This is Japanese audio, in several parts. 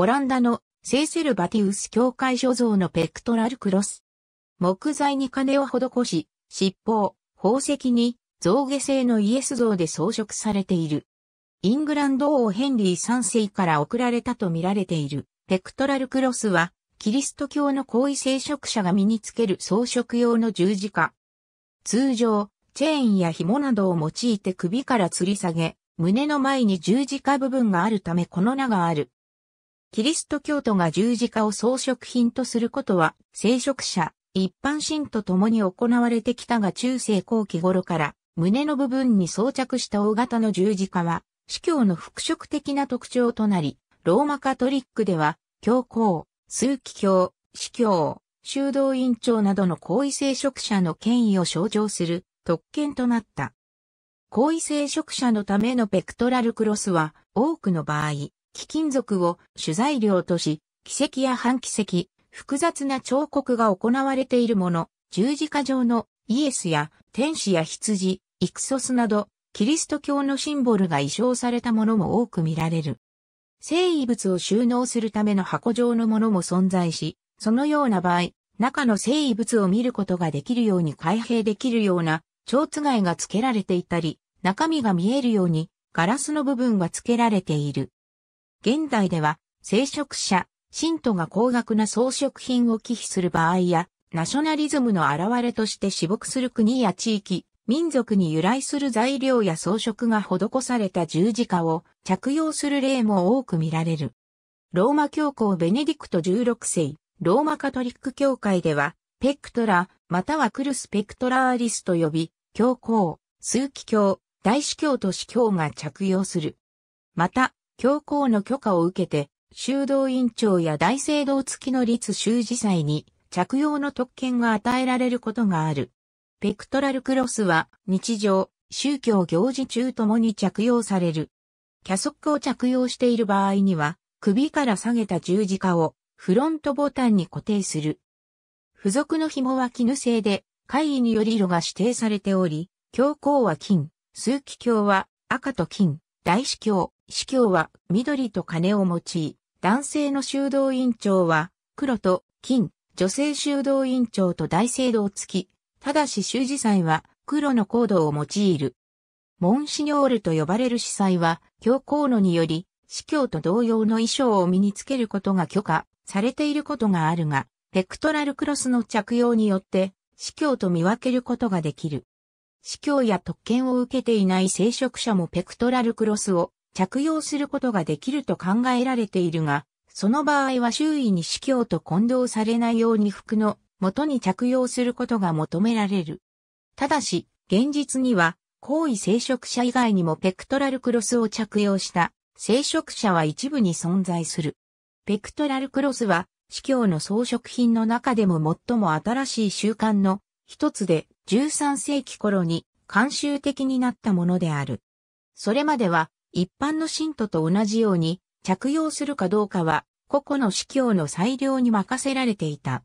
オランダのセーセルバティウス教会所蔵のペクトラルクロス。木材に金を施し、尻尾、宝石に象牙製のイエス像で装飾されている。イングランド王ヘンリー3世から贈られたと見られているペクトラルクロスは、キリスト教の行為聖職者が身につける装飾用の十字架。通常、チェーンや紐などを用いて首から吊り下げ、胸の前に十字架部分があるためこの名がある。キリスト教徒が十字架を装飾品とすることは、聖職者、一般神と共に行われてきたが中世後期頃から、胸の部分に装着した大型の十字架は、司教の服飾的な特徴となり、ローマカトリックでは、教皇、枢機教、司教、修道院長などの高位聖職者の権威を象徴する特権となった。高位聖職者のためのペクトラルクロスは、多くの場合、貴金属を主材料とし、奇跡や半奇跡、複雑な彫刻が行われているもの、十字架上のイエスや天使や羊、イクソスなど、キリスト教のシンボルが移植されたものも多く見られる。聖遺物を収納するための箱状のものも存在し、そのような場合、中の聖遺物を見ることができるように開閉できるような、蝶つがいが付けられていたり、中身が見えるように、ガラスの部分が付けられている。現代では、聖職者、信徒が高額な装飾品を寄付する場合や、ナショナリズムの現れとして私牧する国や地域、民族に由来する材料や装飾が施された十字架を着用する例も多く見られる。ローマ教皇ベネディクト16世、ローマカトリック教会では、ペクトラ、またはクルスペクトラーリスと呼び、教皇、枢機教、大司教と司教が着用する。また、教皇の許可を受けて、修道院長や大聖堂付きの立修辞祭に着用の特権が与えられることがある。ペクトラルクロスは日常、宗教行事中ともに着用される。キャソックを着用している場合には、首から下げた十字架をフロントボタンに固定する。付属の紐は絹製で、会議により色が指定されており、教皇は金、枢機卿は赤と金、大司教、司教は緑と金を用い、男性の修道院長は黒と金、女性修道院長と大聖堂付き、ただし修士祭は黒のコードを用いる。モンシニョールと呼ばれる司祭は、教皇のにより、司教と同様の衣装を身につけることが許可されていることがあるが、ペクトラルクロスの着用によって、司教と見分けることができる。司教や特権を受けていない聖職者もペクトラルクロスを着用することができると考えられているが、その場合は周囲に司教と混同されないように服の元に着用することが求められる。ただし、現実には、行為聖職者以外にもペクトラルクロスを着用した聖職者は一部に存在する。ペクトラルクロスは、司教の装飾品の中でも最も新しい習慣の一つで、13世紀頃に慣習的になったものである。それまでは一般の信徒と同じように着用するかどうかは個々の司教の裁量に任せられていた。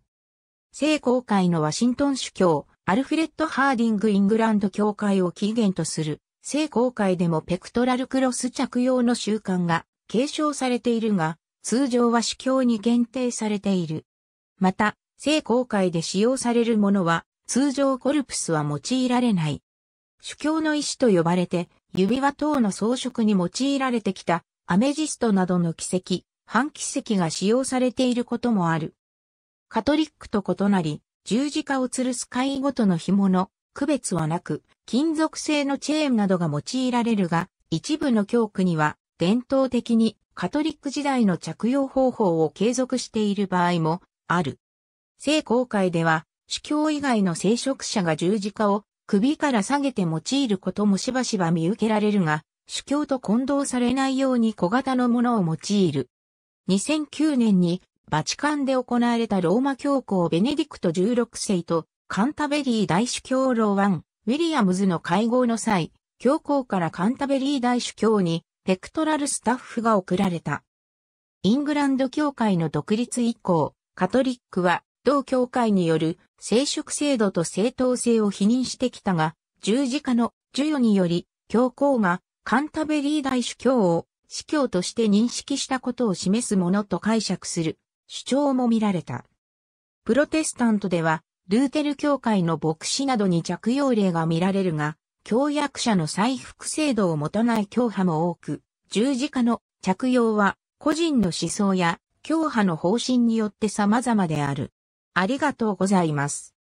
聖公会のワシントン主教、アルフレッド・ハーディング・イングランド教会を起源とする聖公会でもペクトラルクロス着用の習慣が継承されているが、通常は主教に限定されている。また、聖公会で使用されるものは通常コルプスは用いられない。主教の石と呼ばれて、指輪等の装飾に用いられてきた、アメジストなどの奇跡、半奇跡が使用されていることもある。カトリックと異なり、十字架を吊るす会ごとの紐の区別はなく、金属製のチェーンなどが用いられるが、一部の教区には、伝統的にカトリック時代の着用方法を継続している場合もある。聖公会では、主教以外の聖職者が十字架を首から下げて用いることもしばしば見受けられるが、主教と混同されないように小型のものを用いる。2009年にバチカンで行われたローマ教皇ベネディクト16世とカンタベリー大主教ローワン、ウィリアムズの会合の際、教皇からカンタベリー大主教にペクトラルスタッフが送られた。イングランド教会の独立以降、カトリックは同教会による聖職制度と正当性を否認してきたが、十字架の授与により、教皇がカンタベリー大主教を司教として認識したことを示すものと解釈する主張も見られた。プロテスタントでは、ルーテル教会の牧師などに着用例が見られるが、教約者の再復制度を持たない教派も多く、十字架の着用は個人の思想や教派の方針によって様々である。ありがとうございます。